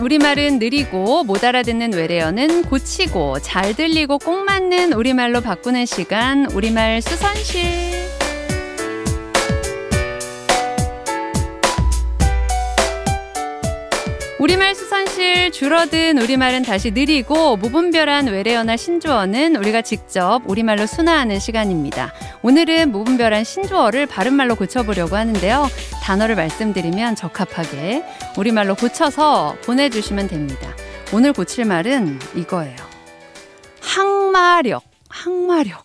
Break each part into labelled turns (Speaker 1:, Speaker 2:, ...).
Speaker 1: 우리말은 느리고 못 알아듣는 외래어는 고치고 잘 들리고 꼭 맞는 우리말로 바꾸는 시간 우리말 수선실. 우리말 수선실 줄어든 우리말은 다시 느리고 무분별한 외래어나 신조어는 우리가 직접 우리말로 순화하는 시간입니다. 오늘은 무분별한 신조어를 바른말로 고쳐보려고 하는데요. 단어를 말씀드리면 적합하게 우리말로 고쳐서 보내주시면 됩니다. 오늘 고칠 말은 이거예요. 항마력, 항마력.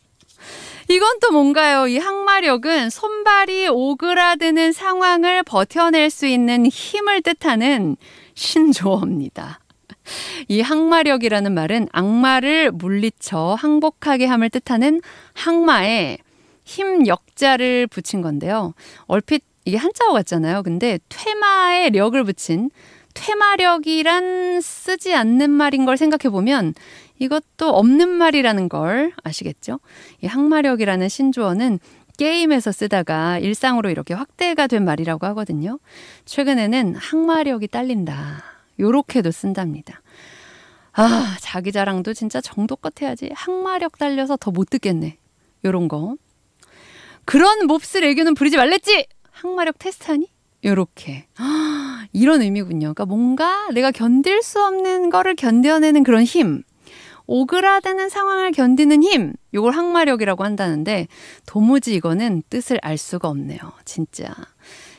Speaker 1: 이건 또 뭔가요? 이 항마력은 손발이 오그라드는 상황을 버텨낼 수 있는 힘을 뜻하는 신조어입니다. 이 항마력이라는 말은 악마를 물리쳐 항복하게 함을 뜻하는 항마에 힘 역자를 붙인 건데요. 얼핏 이게 한자어 같잖아요. 근데 퇴마에 력을 붙인 퇴마력이란 쓰지 않는 말인 걸 생각해 보면 이것도 없는 말이라는 걸 아시겠죠? 이 항마력이라는 신조어는 게임에서 쓰다가 일상으로 이렇게 확대가 된 말이라고 하거든요. 최근에는 항마력이 딸린다. 요렇게도 쓴답니다. 아, 자기 자랑도 진짜 정도껏 해야지. 항마력 딸려서 더 못 듣겠네. 요런 거. 그런 몹쓸 애교는 부리지 말랬지! 항마력 테스트하니? 요렇게. 아, 이런 의미군요. 그러니까 뭔가 내가 견딜 수 없는 거를 견뎌내는 그런 힘. 오그라드는 상황을 견디는 힘, 요걸 항마력이라고 한다는데 도무지 이거는 뜻을 알 수가 없네요. 진짜.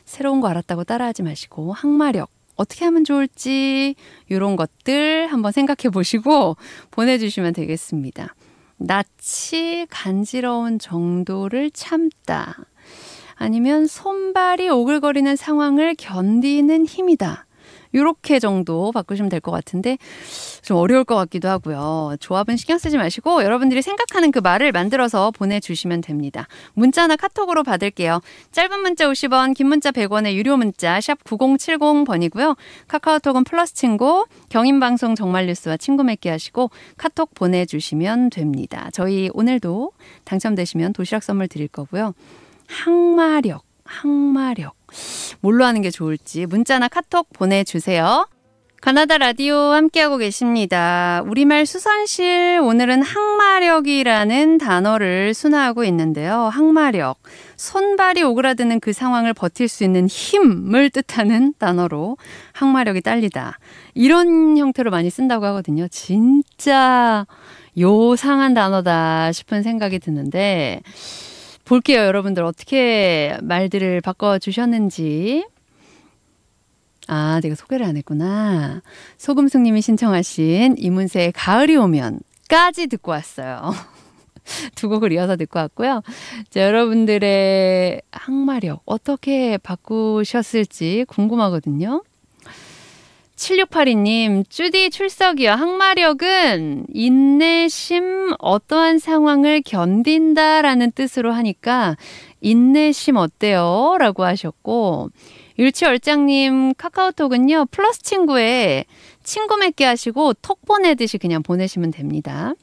Speaker 1: 새로운 거 알았다고 따라하지 마시고 항마력 어떻게 하면 좋을지 요런 것들 한번 생각해 보시고 보내주시면 되겠습니다. 낯이 간지러운 정도를 참다. 아니면 손발이 오글거리는 상황을 견디는 힘이다. 요렇게 정도 바꾸시면 될 것 같은데 좀 어려울 것 같기도 하고요. 조합은 신경 쓰지 마시고 여러분들이 생각하는 그 말을 만들어서 보내주시면 됩니다. 문자나 카톡으로 받을게요. 짧은 문자 50원, 긴 문자 100원의 유료 문자 샵 9070번이고요. 카카오톡은 플러스 친구, 경인방송 정말뉴스와 친구 맺기 하시고 카톡 보내주시면 됩니다. 저희 오늘도 당첨되시면 도시락 선물 드릴 거고요. 항마력, 항마력. 뭘로 하는 게 좋을지 문자나 카톡 보내주세요. 가나다 라디오 함께하고 계십니다. 우리말 수산실 오늘은 항마력이라는 단어를 순화하고 있는데요. 항마력. 손발이 오그라드는 그 상황을 버틸 수 있는 힘을 뜻하는 단어로 항마력이 딸리다. 이런 형태로 많이 쓴다고 하거든요. 진짜 요상한 단어다 싶은 생각이 드는데 볼게요, 여러분들. 어떻게 말들을 바꿔주셨는지. 아, 내가 소개를 안 했구나. 소금숙님이 신청하신 이문세의 가을이 오면까지 듣고 왔어요. 두 곡을 이어서 듣고 왔고요. 자, 여러분들의 항마력 어떻게 바꾸셨을지 궁금하거든요. 7682님, 쭈디 출석이요. 항마력은 인내심 어떠한 상황을 견딘다라는 뜻으로 하니까 인내심 어때요? 라고 하셨고, 율치열장님 카카오톡은요, 플러스 친구에 친구 맺게 하시고 톡 보내듯이 그냥 보내시면 됩니다.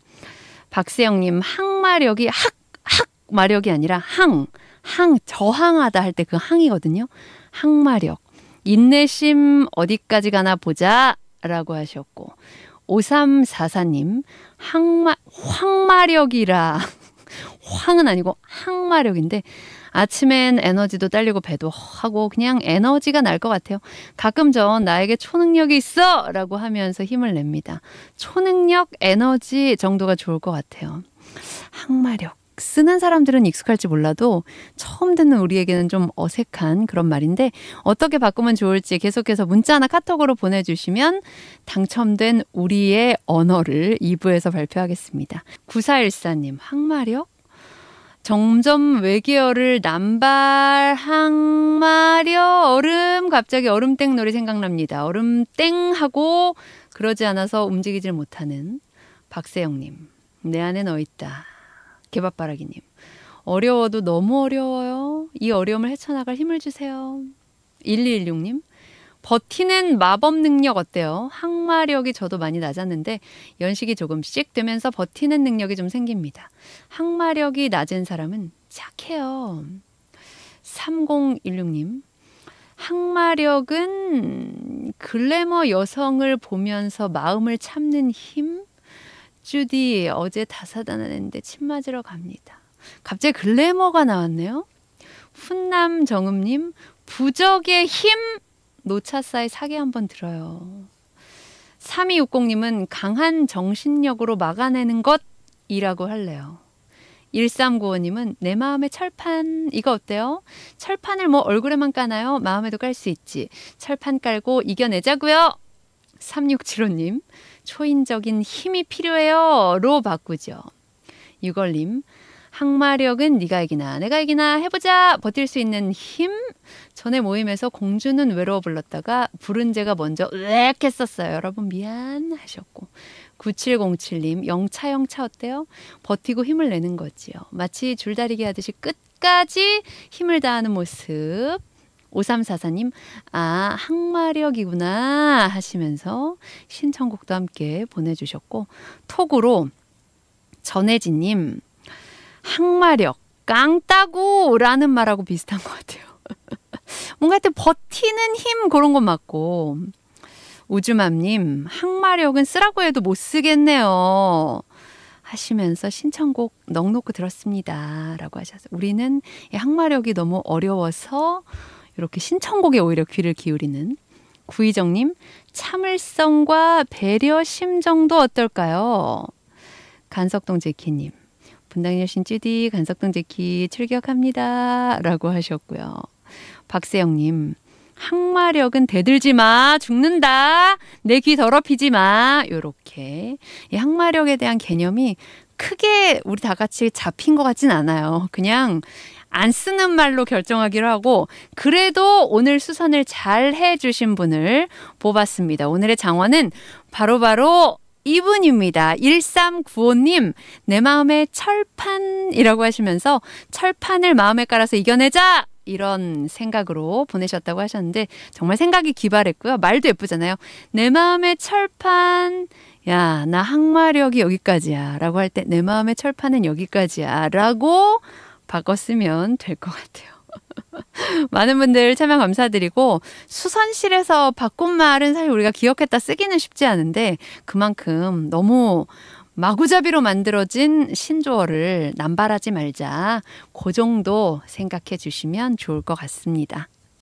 Speaker 1: 박세영님, 항마력이 학, 학 마력이 아니라 항, 항, 저항하다 할 때 그 항이거든요. 항마력. 인내심 어디까지 가나 보자 라고 하셨고 5344님 항마, 황마력이라 황은 아니고 항마력인데 아침엔 에너지도 딸리고 배도 하고 그냥 에너지가 날 것 같아요. 가끔 전 나에게 초능력이 있어! 라고 하면서 힘을 냅니다. 초능력, 에너지 정도가 좋을 것 같아요. 항마력. 쓰는 사람들은 익숙할지 몰라도 처음 듣는 우리에게는 좀 어색한 그런 말인데 어떻게 바꾸면 좋을지 계속해서 문자나 카톡으로 보내주시면 당첨된 우리의 언어를 2부에서 발표하겠습니다. 9414님, 항마력? 점점 외계어를 남발, 항마려, 얼음, 갑자기 얼음땡 놀이 생각납니다. 얼음땡 하고 그러지 않아서 움직이질 못하는 박세영님. 내 안에 너 있다. 개밥바라기님. 어려워도 너무 어려워요. 이 어려움을 헤쳐나갈 힘을 주세요. 1216님. 버티는 마법 능력 어때요? 항마력이 저도 많이 낮았는데 연식이 조금씩 되면서 버티는 능력이 좀 생깁니다. 항마력이 낮은 사람은 착해요. 3016님. 항마력은 글래머 여성을 보면서 마음을 참는 힘? 주디 어제 다사다난했는데 침 맞으러 갑니다. 갑자기 글래머가 나왔네요. 훈남 정음님 부적의 힘 노차사의 사계 한번 들어요. 3260님은 강한 정신력으로 막아내는 것이라고 할래요. 1395님은 내 마음의 철판 이거 어때요? 철판을 뭐 얼굴에만 까나요? 마음에도 깔 수 있지. 철판 깔고 이겨내자고요. 3675님, 초인적인 힘이 필요해요. 로 바꾸죠. 6월님, 항마력은 네가 이기나 내가 이기나 해보자 버틸 수 있는 힘 전에 모임에서 공주는 외로워 불렀다가 부른 제가 먼저 으악 했었어요 여러분 미안 하셨고 9707님 영차 영차 어때요? 버티고 힘을 내는 거지요 마치 줄다리기 하듯이 끝까지 힘을 다하는 모습 5344님, 아, 항마력이구나 하시면서 신청곡도 함께 보내주셨고, 톡으로 전혜진님, 항마력, 깡따구! 라는 말하고 비슷한 것 같아요. 뭔가 하여튼 버티는 힘 그런 건 맞고, 우주맘님, 항마력은 쓰라고 해도 못 쓰겠네요. 하시면서 신청곡 넉넉히 들었습니다. 라고 하셔서 우리는 항마력이 너무 어려워서 이렇게 신청곡에 오히려 귀를 기울이는 구희정님 참을성과 배려 심정도 어떨까요? 간석동 제키님 분당 여신 쯔디 간석동 제키 출격합니다라고 하셨고요. 박세영님 항마력은 대들지 마 죽는다 내 귀 더럽히지 마 요렇게 이 항마력에 대한 개념이 크게 우리 다 같이 잡힌 것 같진 않아요. 그냥 안 쓰는 말로 결정하기로 하고 그래도 오늘 수선을 잘 해주신 분을 뽑았습니다. 오늘의 장원은 바로바로 바로 이분입니다. 1395님, 내 마음의 철판이라고 하시면서 철판을 마음에 깔아서 이겨내자! 이런 생각으로 보내셨다고 하셨는데 정말 생각이 기발했고요. 말도 예쁘잖아요. 내 마음의 철판, 야, 나 항마력이 여기까지야. 라고 할 때 내 마음의 철판은 여기까지야. 라고 바꿨으면 될 것 같아요. 많은 분들 참여 감사드리고 수선실에서 바꾼 말은 사실 우리가 기억했다 쓰기는 쉽지 않은데 그만큼 너무 마구잡이로 만들어진 신조어를 남발하지 말자. 그 정도 생각해 주시면 좋을 것 같습니다.